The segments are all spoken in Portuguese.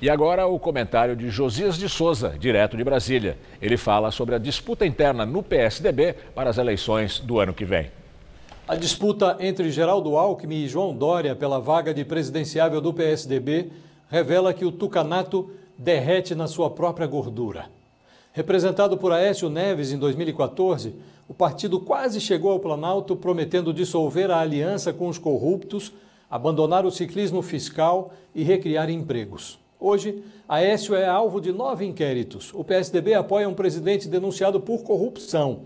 E agora o comentário de Josias de Souza, direto de Brasília. Ele fala sobre a disputa interna no PSDB para as eleições do ano que vem. A disputa entre Geraldo Alckmin e João Dória pela vaga de presidenciável do PSDB revela que o tucanato derrete na sua própria gordura. Representado por Aécio Neves em 2014, o partido quase chegou ao Planalto prometendo dissolver a aliança com os corruptos, abandonar o ciclismo fiscal e recriar empregos. Hoje, Aécio é alvo de nove inquéritos. O PSDB apoia um presidente denunciado por corrupção.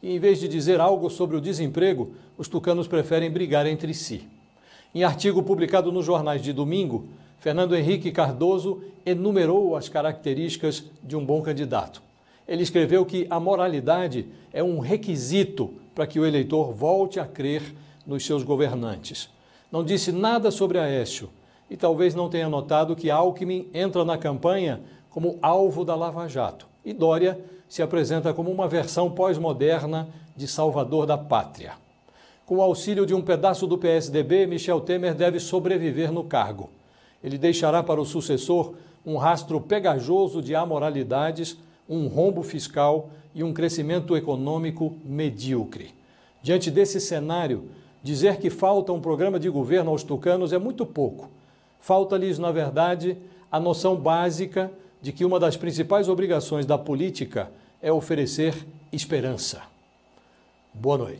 E em vez de dizer algo sobre o desemprego, os tucanos preferem brigar entre si. Em artigo publicado nos jornais de domingo, Fernando Henrique Cardoso enumerou as características de um bom candidato. Ele escreveu que a moralidade é um requisito para que o eleitor volte a crer nos seus governantes. Não disse nada sobre Aécio, e talvez não tenha notado que Alckmin entra na campanha como alvo da Lava Jato e Dória se apresenta como uma versão pós-moderna de Salvador da Pátria. Com o auxílio de um pedaço do PSDB, Michel Temer deve sobreviver no cargo. Ele deixará para o sucessor um rastro pegajoso de amoralidades, um rombo fiscal e um crescimento econômico medíocre. Diante desse cenário, dizer que falta um programa de governo aos tucanos é muito pouco Falta-lhes, na verdade, a noção básica de que uma das principais obrigações da política é oferecer esperança. Boa noite.